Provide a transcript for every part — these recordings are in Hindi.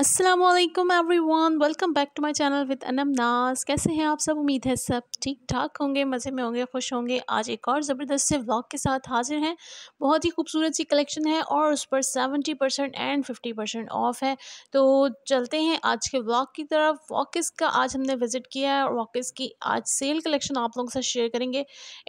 Aslam everyone welcome back to my channel with Anam Naaz कैसे हैं आप सब उम्मीद है सब ठीक ठाक होंगे मज़े में होंगे खुश होंगे आज एक और ज़बरदस्त से व्लॉग के साथ हाजिर हैं बहुत ही खूबसूरत सी कलेक्शन है और उस पर seventy percent and fifty percent off है तो चलते हैं आज के व्लॉग की तरफ वॉकस का आज हमने विज़िट किया है और वॉकिस की आज सेल कलेक्शन आप लोगों के साथ शेयर करेंगे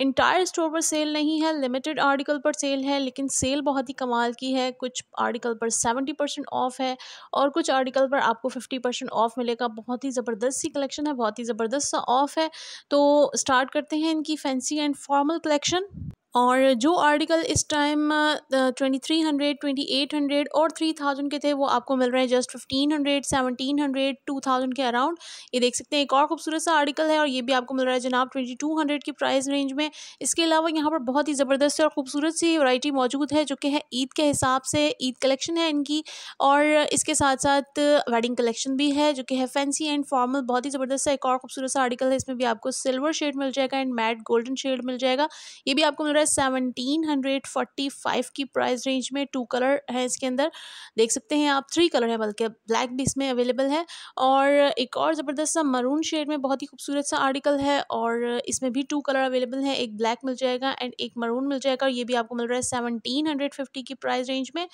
इंटायर स्टोर पर सेल नहीं है लिमिटेड आर्टिकल पर सेल है लेकिन सेल बहुत ही कमाल की है कुछ आर्टिकल पर सेवेंटी ऑफ है और कुछ आर्टिकल पर आपको फिफ्टी परसेंट ऑफ मिलेगा बहुत ही ज़बरदस्त सी कलेक्शन है बहुत ही ज़बरदस्त सा ऑफ है तो स्टार्ट करते हैं इनकी फैंसी एंड फॉर्मल कलेक्शन और जो आर्टिकल इस time twenty three hundred twenty eight hundred और थ्री थाउजेंड के थे वो आपको मिल रहे हैं just fifteen hundred seventeen hundred two thousand के अराउंड ये देख सकते हैं एक और खूबसूरत सा आर्टिकल है और ये भी आपको मिल रहा है जनाब ट्वेंटी टू हंड्रेड की प्राइस रेंज में इसके अलावा यहाँ पर बहुत ही ज़बरदस्त और खूबसूरत सी वैरायटी मौजूद है जो कि है ईद के हिसाब से ईद कलेक्शन है इनकी और इसके साथ साथ वेडिंग कलेक्शन भी है जो कि है फैंसी एंड फॉर्मल बहुत ही ज़बरदस्त सा एक और खूबसूरत सा आर्टिकल है इसमें भी आपको सिल्वर शेड मिल जाएगा एंड मैट गोल्डन शेड मिल जाएगा ये भी आपको मिल रहा है है सेवनटीन हंड्रेड फोर्टी फाइव की प्राइस रेंज में टू कलर है इसके अंदर देख सकते हैं आप थ्री कलर है बल्कि ब्लैक भी इसमें अवेलेबल है और एक और ज़बरदस्त सा मरून शेड में बहुत ही खूबसूरत सा आर्टिकल है और इसमें भी टू कलर अवेलेबल है एक ब्लैक मिल जाएगा एंड एक मरून मिल जाएगा ये भी आपको मिल रहा है सेवनटीन हंड्रेड फिफ्टी की प्राइस रेंज में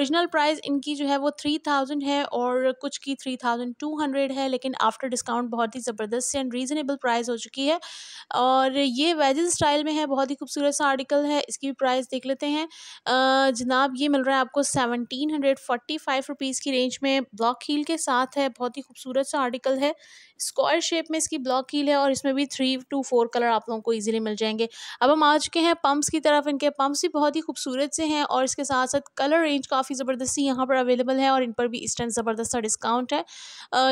ओरिजिनल प्राइस इनकी जो है वो थ्री थाउजेंड है और कुछ की थ्री थाउजेंड टू हंड्रेड है लेकिन आफ्टर डिस्काउंट बहुत ही ज़बरदस्त एंड रीज़नेबल प्राइस हो चुकी है और ये वेजल स्टाइल में है बहुत ही खूबसूरत सा आर्टिकल है इसकी भी प्राइस देख लेते हैं जनाब ये मिल रहा है आपको seventeen hundred forty five rupees की रेंज में ब्लॉक हील के साथ है बहुत ही खूबसूरत सा आर्टिकल है स्क्वायर शेप में इसकी ब्लॉक कील है और इसमें भी थ्री टू फोर कलर आप लोगों को ईजिली मिल जाएंगे अब हम आ चुके हैं पम्प्स की तरफ इनके पम्प्स भी बहुत ही खूबसूरत से हैं और इसके साथ साथ कलर रेंज काफ़ी ज़बरदस्ती यहाँ पर अवेलेबल है और इन पर भी इस टाइम ज़बरदस्त डिस्काउंट है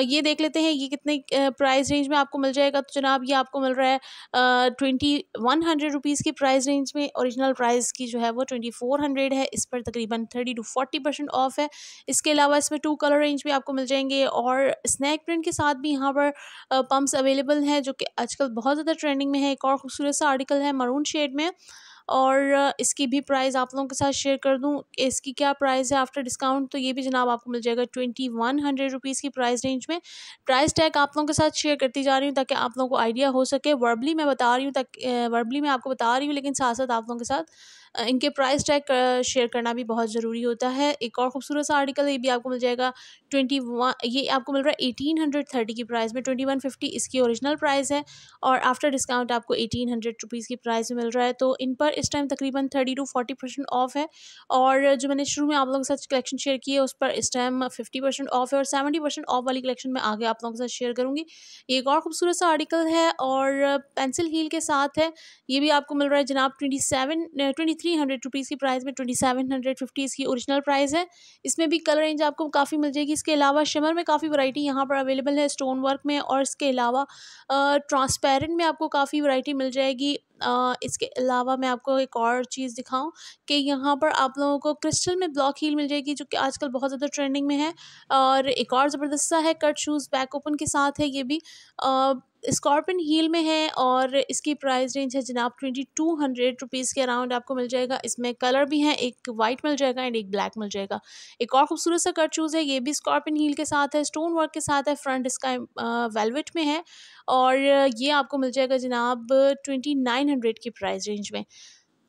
ये देख लेते हैं ये कितने प्राइस रेंज में आपको मिल जाएगा तो जनाब ये आपको मिल रहा है ट्वेंटी वन हंड्रेड रुपीज़ की प्राइस रेंज में ओरिजिनल प्राइस की जो है वो ट्वेंटी फोर हंड्रेड है इस पर तकरीबन thirty to forty percent off है इसके अलावा इसमें टू कलर रेंज भी आपको मिल जाएंगे और स्नैक प्रिंट के साथ भी यहाँ पर पम्प्स अवेलेबल हैं जो कि आजकल बहुत ज़्यादा ट्रेंडिंग में है एक और खूबसूरत सा आर्टिकल है मरून शेड में और इसकी भी प्राइस आप लोगों के साथ शेयर कर दूँ इसकी क्या प्राइस है आफ्टर डिस्काउंट तो ये भी जनाब आपको मिल जाएगा ट्वेंटी वन हंड्रेड रुपीज़ की प्राइस रेंज में प्राइस टैग आप लोगों के साथ शेयर करती जा रही हूँ ताकि आप लोगों को आइडिया हो सके वर्बली मैं बता रही हूँ ताकि वर्बली मैं आपको बता रही हूँ लेकिन साथ साथ आप लोगों के साथ इनके प्राइस टैग शेयर करना भी बहुत ज़रूरी होता है एक और खूबसूरत सा आर्टिकल ये भी आपको मिल जाएगा ट्वेंटी वन ये आपको मिल रहा है एटीन हंड्रेड थर्टी की प्राइस में ट्वेंटी वन फिफ्टी इसकी ओरिजिनल प्राइस है और आफ्टर डिस्काउंट आपको एटीन हंड्रेड रुपीज़ की प्राइस में मिल रहा है तो इन पर इस टाइम तकरीबन thirty to forty percent off है और जो मैंने शुरू में आप लोगों के साथ कलेक्शन शेयर की है उस पर इस टाइम फिफ्टी परसेंट ऑफ है और सेवेंटी परसेंट ऑफ वाली कलेक्शन मैं आगे आप लोगों के साथ शेयर करूँगी ये एक और खूबसूरत सा आर्टिकल है और पेंसिल हील के साथ है ये भी आपको मिल रहा है जनाब twenty seven twenty three hundred rupees की प्राइस में ट्वेंटी सेवन हंड्रेड फिफ्टी इसकी ओरिजिनल प्राइस है इसमें भी कलर रेंज आपको काफ़ी मिल जाएगी इसके अलावा शमर में काफ़ी वराइटी यहाँ पर अवेलेबल है स्टोन वर्क में और इसके अलावा ट्रांसपेरेंट में आपको काफ़ी वरायटी मिल जाएगी इसके अलावा मैं आपको एक और चीज़ दिखाऊं कि यहाँ पर आप लोगों को क्रिस्टल में ब्लॉक हील मिल जाएगी जो कि आजकल बहुत ज़्यादा ट्रेंडिंग में है और एक और ज़बरदस्त है कट शूज़ बैक ओपन के साथ है ये भी स्कॉर्पिन हील में है और इसकी प्राइस रेंज है जनाब ट्वेंटी टू हंड्रेड रुपीज़ के अराउंड आपको मिल जाएगा इसमें कलर भी है एक वाइट मिल जाएगा एंड एक ब्लैक मिल जाएगा एक और खूबसूरत सा कट चूज़ है ये भी स्कॉर्पियन हील के साथ है स्टोन वर्क के साथ है फ्रंट इसका वेलवेट में है और ये आपको मिल जाएगा जनाब ट्वेंटी नाइन हंड्रेड की प्राइस रेंज में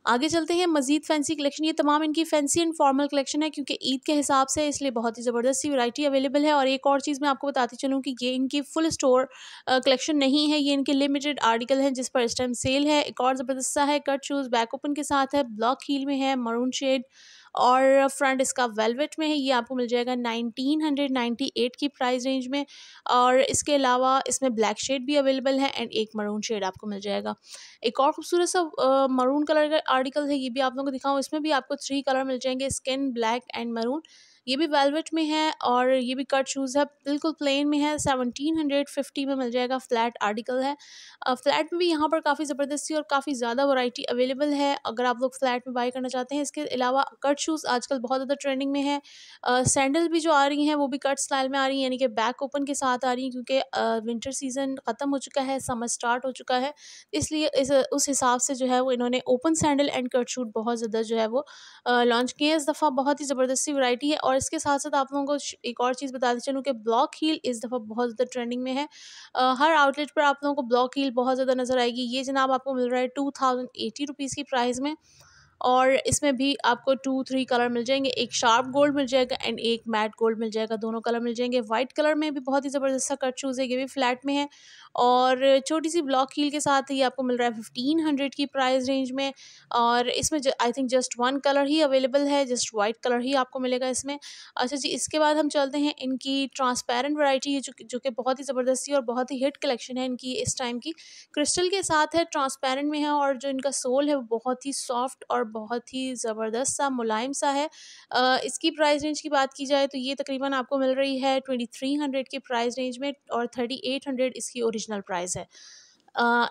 आगे चलते हैं मजीद फैंसी कलेक्शन ये तमाम इनकी फैंसी एंड फॉर्मल कलेक्शन है क्योंकि ईद के हिसाब से इसलिए बहुत ही ज़बरदस्त सी वैरायटी अवेलेबल है और एक और चीज़ मैं आपको बताती चलूँ कि ये इनकी फुल स्टोर कलेक्शन नहीं है ये इनके लिमिटेड आर्टिकल हैं जिस पर इस टाइम सेल है एक और ज़बरदस्त है कट शूज़ बैक ओपन के साथ है ब्लॉक हील में है मरून शेड और फ्रंट इसका वेलवेट में है ये आपको मिल जाएगा 1998 की प्राइस रेंज में और इसके अलावा इसमें ब्लैक शेड भी अवेलेबल है एंड एक मरून शेड आपको मिल जाएगा एक और खूबसूरत सा मरून कलर का आर्टिकल है ये भी आप लोगों को दिखाऊँ इसमें भी आपको थ्री कलर मिल जाएंगे स्किन ब्लैक एंड मरून ये भी वेलवेट में है और ये भी कट शूज़ है बिल्कुल प्लेन में है सेवनटीन हंड्रेड फिफ्टी में मिल जाएगा फ्लैट आर्टिकल है फ्लैट में भी यहाँ पर काफ़ी ज़बरदस्ती और काफ़ी ज़्यादा वैरायटी अवेलेबल है अगर आप लोग फ्लैट में बाई करना चाहते हैं इसके अलावा कट शूज़ आजकल बहुत ज़्यादा ट्रेंडिंग में है सैंडल भी जो आ रही हैं वो भी कट स्टाइल में आ रही हैं यानी कि बैक ओपन के साथ आ रही हैं क्योंकि विंटर सीज़न ख़त्म हो चुका है समर स्टार्ट हो चुका है इसलिए इस उस हिसाब से जो है वो इन्होंने ओपन सैंडल एंड कट शूट बहुत ज़्यादा जो है वो लॉन्च किए इस दफ़ा बहुत ही ज़बरदस्ती वैरायटी है और और इसके साथ साथ आप लोगों को एक और चीज़ बताते चलूँ कि ब्लॉक हील इस दफ़ा बहुत ज़्यादा ट्रेंडिंग में है आ, हर आउटलेट पर आप लोगों को ब्लॉक हील बहुत ज़्यादा नज़र आएगी ये जनाब आपको मिल रहा है टू थाउजेंड एटी रुपीज़ की प्राइस में और इसमें भी आपको टू थ्री कलर मिल जाएंगे एक शार्प गोल्ड मिल जाएगा एंड एक मैट गोल्ड मिल जाएगा दोनों कलर मिल जाएंगे वाइट कलर में भी बहुत ही ज़बरदस्त सा कट शूज़ है ये भी फ्लैट में है और छोटी सी ब्लॉक हील के साथ ये आपको मिल रहा है फिफ्टीन हंड्रेड की प्राइस रेंज में और इसमें I think just one colour ही अवेलेबल है जस्ट वाइट कलर ही आपको मिलेगा इसमें अच्छा जी इसके बाद हम चलते हैं इनकी ट्रांसपेरेंट वैरायटी है जो जो कि बहुत ही ज़बरदस्ती और बहुत ही हिट कलेक्शन है इनकी इस टाइम की क्रिस्टल के साथ है ट्रांसपेरेंट में है और जो इनका सोल है वो बहुत ही सॉफ्ट और बहुत ही ज़बरदस्त सा मुलायम सा है आ, इसकी प्राइस रेंज की बात की जाए तो ये तकरीबन आपको मिल रही है ट्वेंटी थ्री हंड्रेड की प्राइस रेंज में और थर्टी एट हंड्रेड इसकी ओरिजिनल प्राइस है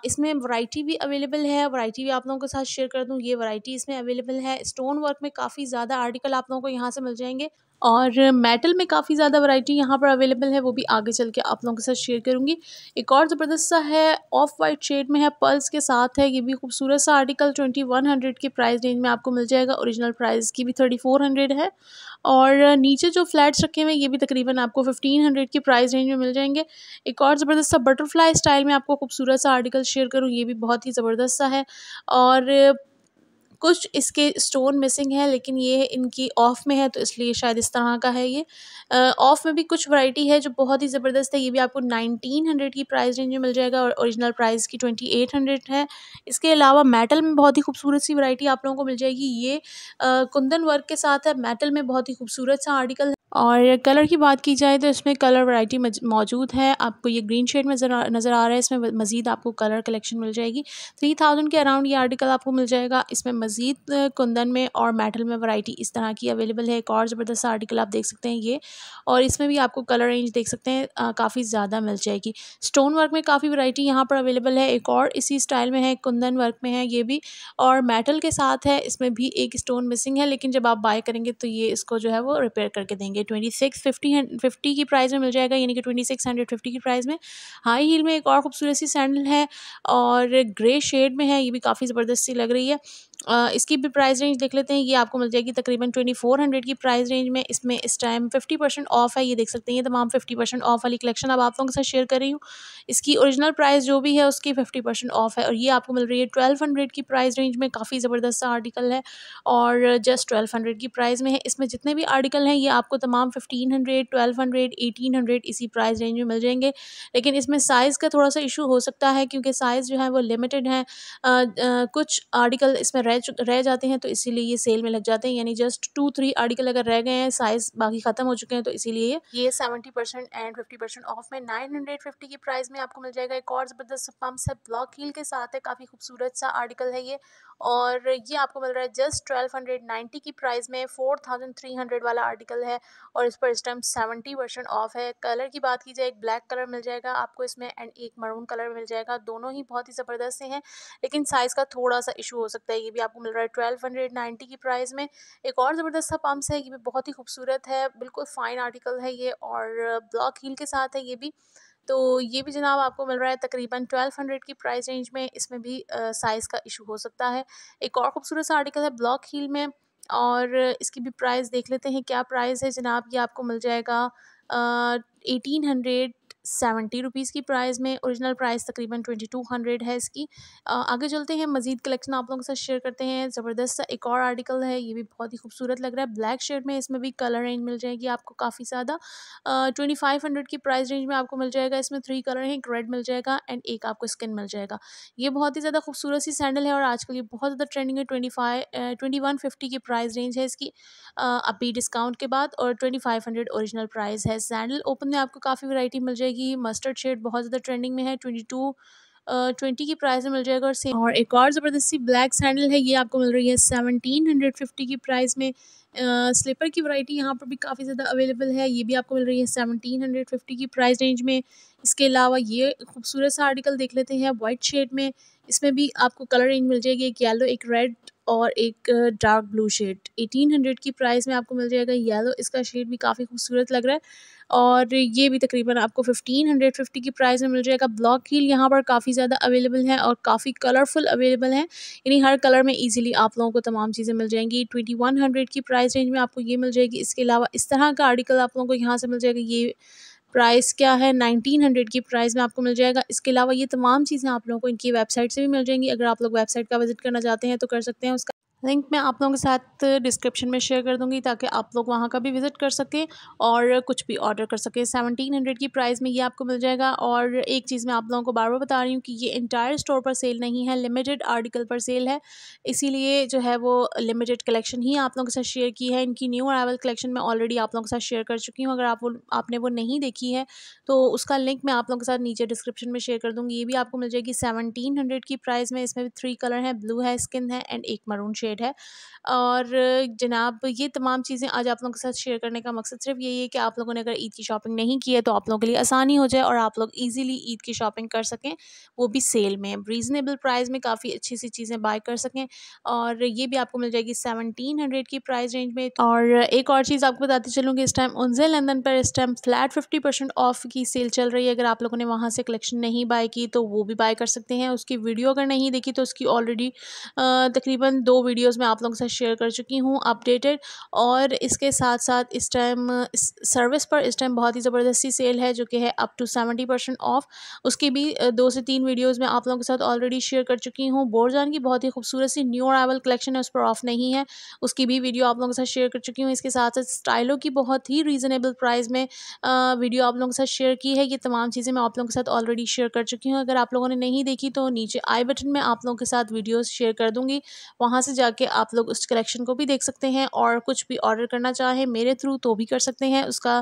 इसमें वैरायटी भी अवेलेबल है वैरायटी भी आप लोगों के साथ शेयर कर दूँ ये वैरायटी इसमें अवेलेबल है स्टोन वर्क में काफ़ी ज़्यादा आर्टिकल आप लोगों को यहाँ से मिल जाएंगे और मेटल में काफ़ी ज़्यादा वैरायटी यहाँ पर अवेलेबल है वो भी आगे चल के आप लोगों के साथ शेयर करूँगी एक और ज़बरदस्त सा है ऑफ वाइट शेड में है पर्ल्स के साथ है ये भी खूबसूरत सा आर्टिकल ट्वेंटी वन हंड्रेड के प्राइस रेंज में आपको मिल जाएगा ओरिजिनल प्राइस की भी थर्टी फोर हंड्रेड है और नीचे जो फ्लैट्स रखे हुए हैं ये भी तकरीबन आपको फिफ्टीन हंड्रेड की प्राइस रेंज में मिल जाएंगे एक और ज़बरदस्त सा बटरफ्लाई स्टाइल में आपको खूबसूरत सा आर्टिकल शेयर करूँ ये भी बहुत ही ज़बरदस्त सा है और कुछ इसके स्टोन मिसिंग है लेकिन ये इनकी ऑफ में है तो इसलिए शायद इस तरह का है ये ऑफ में भी कुछ वैरायटी है जो बहुत ही ज़बरदस्त है ये भी आपको 1900 की प्राइस रेंज में मिल जाएगा और ओरिजिनल प्राइस की 2800 है इसके अलावा मेटल में बहुत ही खूबसूरत सी वैरायटी आप लोगों को मिल जाएगी ये आ, कुंदन वर्क के साथ है मेटल में बहुत ही खूबसूरत सा आर्टिकल और कलर की बात की जाए तो इसमें कलर वैरायटी मौजूद है आपको ये ग्रीन शेड में नज़र आ रहा है इसमें मज़ीद आपको कलर कलेक्शन मिल जाएगी थ्री थाउजेंड के अराउंड ये आर्टिकल आपको मिल जाएगा इसमें मज़ीद कुंदन में और मेटल में वैरायटी इस तरह की अवेलेबल है एक और ज़बरदस्त आर्टिकल आप देख सकते हैं ये और इसमें भी आपको कलर रेंज देख सकते हैं काफ़ी ज़्यादा मिल जाएगी स्टोन वर्क में काफ़ी वरायटी यहाँ पर अवेलेबल है एक और इसी स्टाइल में है कुंदन वर्क में है ये भी और मेटल के साथ है इसमें भी एक स्टोन मिसिंग है लेकिन जब आप बाय करेंगे तो ये इसको जो है वो रिपेयर करके देंगे ट्वेंटी सिक्स फिफ्टी फिफ्टी की प्राइस में मिल जाएगा यानी कि ट्वेंटी सिक्स हंड्रेड फिफ्टी की प्राइस में हाई हील में एक और खूबसूरत सी सैंडल है और ग्रे शेड में है ये भी काफ़ी ज़बरदस्ती लग रही है इसकी भी प्राइस रेंज देख लेते हैं ये आपको मिल जाएगी तकरीबन ट्वेंटी फोर हंड्रेड की प्राइस रेंज में इसमें इस टाइम फिफ्टी परसेंट ऑफ है ये देख सकते हैं ये तमाम फिफ्टी परसेंट ऑफ वाली कलेक्शन अब आप लोगों के साथ शेयर कर रही हूँ इसकी ओरिजिनल प्राइस जो भी है उसकी फिफ्टी परसेंट ऑफ है और ये आपको मिल रही है ट्वेल्व हंड्रेड की प्राइस रेंज में काफ़ी ज़बरदस्त आर्टिकल है और जस्ट ट्वेल्व हंड्रेड की प्राइस में है इसमें जितने भी आर्टिकल हैं ये आपको तमाम fifteen hundred twelve hundred eighteen hundred इसी प्राइस रेंज में मिल जाएंगे लेकिन इसमें साइज़ का थोड़ा सा इशू हो सकता है क्योंकि साइज़ जो है वो लिमिटेड है कुछ आर्टिकल इसमें रह रह जाते हैं तो इसीलिए ये सेल में लग जाते हैं यानी जस्ट टू थ्री आर्टिकल अगर रह गए हैं साइज बाकी ख़त्म हो चुके हैं तो इसीलिए ये seventy percent and fifty percent off में नाइन हंड्रेड फिफ्टी की प्राइस में आपको मिल जाएगा एक और ज़बरदस्त पम्प है ब्लॉक हील के साथ है काफ़ी खूबसूरत सा आर्टिकल है ये और ये आपको मिल रहा है जस्ट ट्वेल्व हंड्रेड नाइन्टी की प्राइस में फोर थाउजेंड थ्री हंड्रेड वाला आर्टिकल है और इस पर इस टाइम सेवेंटी परसेंट ऑफ है कलर की बात की जाए एक ब्लैक कलर मिल जाएगा आपको इसमें एंड एक मरून कलर मिल जाएगा दोनों ही बहुत ही ज़बरदस्त हैं लेकिन साइज़ का थोड़ा सा इशू हो सकता है ये भी आपको मिल रहा है ट्वेल्व हंड्रेड नाइन्टी की प्राइस में एक और ज़बरदस्त सा पम्प्स है ये भी बहुत ही खूबसूरत है बिल्कुल फ़ाइन आर्टिकल है ये और ब्लॉक हील के साथ है ये भी तो ये भी जनाब आपको मिल रहा है तकरीबन ट्वेल्व हंड्रेड की प्राइस रेंज में इसमें भी साइज़ का इशू हो सकता है एक और खूबसूरत सा आर्टिकल है ब्लॉक हील में और इसकी भी प्राइस देख लेते हैं क्या प्राइस है जनाब ये आपको मिल जाएगा एटीन हंड्रेड सेवेंटी रुपीज़ की प्राइस में ओरिजिनल प्राइस तकरीबन ट्वेंटी टू हंड्रेड है इसकी आगे चलते हैं मजीद कलेक्शन आप लोगों के साथ शेयर करते हैं ज़बरदस्त एक और आर्टिकल है ये भी बहुत ही खूबसूरत लग रहा है ब्लैक शेड में इसमें भी कलर रेंज मिल जाएगी आपको काफ़ी ज़्यादा ट्वेंटी फाइव हंड्रेड की प्राइस रेंज में आपको मिल जाएगा इसमें थ्री कलर हैं एक रेड मिल जाएगा एंड एक आपको स्किन मिल जाएगा ये बहुत ही ज़्यादा खूबसूरत सी सैंडल है और आजकल ये बहुत ज़्यादा ट्रेंडिंग है twenty five twenty one fifty की प्राइस रेंज है इसकी अभी डिस्काउंट के बाद और twenty five hundred original price है सैंडल ओपन में आपको काफ़ी वैरायटी मिल जाएगी जाएगी मस्टर्ड शेड बहुत ज़्यादा ट्रेंडिंग में है ट्वेंटी टू ट्वेंटी की प्राइस में मिल जाएगा और सेम और एक और ज़बरदस्ती ब्लैक सैंडल है ये आपको मिल रही है सेवनटीन हंड्रेड फिफ्टी की प्राइस में स्लीपर की वैरायटी यहाँ पर भी काफ़ी ज़्यादा अवेलेबल है ये भी आपको मिल रही है सेवनटीन हंड्रेड फिफ्टी की प्राइस रेंज में इसके अलावा ये खूबसूरत सा आर्टिकल देख लेते हैं वाइट शेड में इसमें भी आपको कलर रेंज मिल जाएगी एक येलो एक रेड और एक डार्क ब्लू शेड 1800 की प्राइस में आपको मिल जाएगा येलो इसका शेड भी काफ़ी खूबसूरत लग रहा है और ये भी तकरीबन आपको 1550 की प्राइस में मिल जाएगा ब्लॉक हील यहाँ पर काफ़ी ज़्यादा अवेलेबल है और काफ़ी कलरफुल अवेलेबल है यानी हर कलर में इजीली आप लोगों को तमाम चीज़ें मिल जाएंगी 2100 की प्राइस रेंज में आपको ये मिल जाएगी इसके अलावा इस तरह का आर्टिकल आप लोगों को यहाँ से मिल जाएगा ये प्राइस क्या है नाइनटीन हंड्रेड की प्राइस में आपको मिल जाएगा इसके अलावा ये तमाम चीज़ें आप लोगों को इनकी वेबसाइट से भी मिल जाएंगी अगर आप लोग वेबसाइट का विजिट करना चाहते हैं तो कर सकते हैं उसका लिंक मैं आप लोगों के साथ डिस्क्रिप्शन में शेयर कर दूंगी ताकि आप लोग वहाँ का भी विज़िट कर सकें और कुछ भी ऑर्डर कर सकें सेवनटीन हंड्रेड की प्राइस में ये आपको मिल जाएगा और एक चीज़ मैं आप लोगों को बार बार बता रही हूँ कि ये इंटायर स्टोर पर सेल नहीं है लिमिटेड आर्टिकल पर सेल है इसीलिए जो है वो लिमिटेड कलेक्शन ही आप लोगों के साथ शेयर की है इनकी न्यू अरावल कलेक्शन मैं ऑलरेडी आप लोगों के साथ शेयर कर चुकी हूँ अगर आप वो आपने वो नहीं देखी है तो उसका लिंक मैं आप लोगों के साथ नीचे डिस्क्रिप्शन में शेयर कर दूँगी ये भी आपको मिल जाएगी सेवनटीन हंड्रेड की प्राइस में इसमें भी थ्री कलर हैं ब्लू है स्किन है एंड एक मरून शेयर शेड है और जनाब ये तमाम चीज़ें आज आप लोगों के साथ शेयर करने का मकसद सिर्फ यही है कि आप लोगों ने अगर ईद की शॉपिंग नहीं की है तो आप लोगों के लिए आसानी हो जाए और आप लोग ईजिली ईद की शॉपिंग कर सकें वो भी सेल में रीज़नेबल प्राइस में काफ़ी अच्छी सी चीज़ें बाय कर सकें और ये भी आपको मिल जाएगी सेवनटीन हंड्रेड की प्राइस रेंज में और एक और चीज़ आपको बताती चलूँगी इस टाइम उनजे लंदन पर इस time flat fifty percent off की सेल चल रही है अगर आप लोगों ने वहाँ से कलेक्शन नहीं बाय की तो वो भी बाय कर सकते हैं उसकी वीडियो अगर नहीं देखी तो उसकी ऑलरेडी तकरीबन दो वीडियो वीडियोस में आप लोगों के साथ शेयर कर चुकी हूँ अपडेटेड और इसके साथ साथ इस टाइम सर्विस पर इस टाइम बहुत ही ज़बरदस्ती सेल है जो कि है up to seventy percent off उसकी भी दो से तीन वीडियोज़ में आप लोगों के साथ ऑलरेडी शेयर कर चुकी हूँ बोरजान की बहुत ही खूबसूरत सी न्यू अरावल कलेक्शन है उस पर ऑफ नहीं है उसकी भी वीडियो आप लोगों के साथ शेयर कर चुकी हूँ इसके साथ साथ स्टाइलो की बहुत ही रीज़नेबल प्राइस में वीडियो आप लोगों के साथ शेयर की है ये तमाम चीज़ें मैं आप लोगों के साथ ऑलरेडी शेयर कर चुकी हूँ अगर आप लोगों ने नहीं देखी तो नीचे आई बटन में आप लोगों के साथ वीडियोज़ शेयर कर दूँगी वहाँ से जा जाके आप लोग उस कलेक्शन को भी देख सकते हैं और कुछ भी ऑर्डर करना चाहें मेरे थ्रू तो भी कर सकते हैं उसका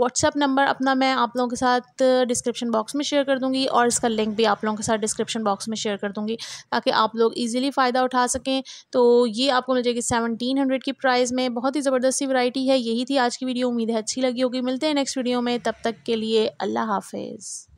व्हाट्सअप नंबर अपना मैं आप लोगों के साथ डिस्क्रिप्शन बॉक्स में शेयर कर दूँगी और इसका लिंक भी आप लोगों के साथ डिस्क्रिप्शन बॉक्स में शेयर कर दूँगी ताकि आप लोग ईजिली फ़ायदा उठा सकें तो ये आपको मिल जाएगी सेवनटीन हंड्रेड की प्राइस में बहुत ही ज़बरदस्ती सी वैरायटी है यही थी आज की वीडियो उम्मीद है अच्छी लगी होगी मिलते हैं नेक्स्ट वीडियो में तब तक के लिए अल्लाह हाफिज़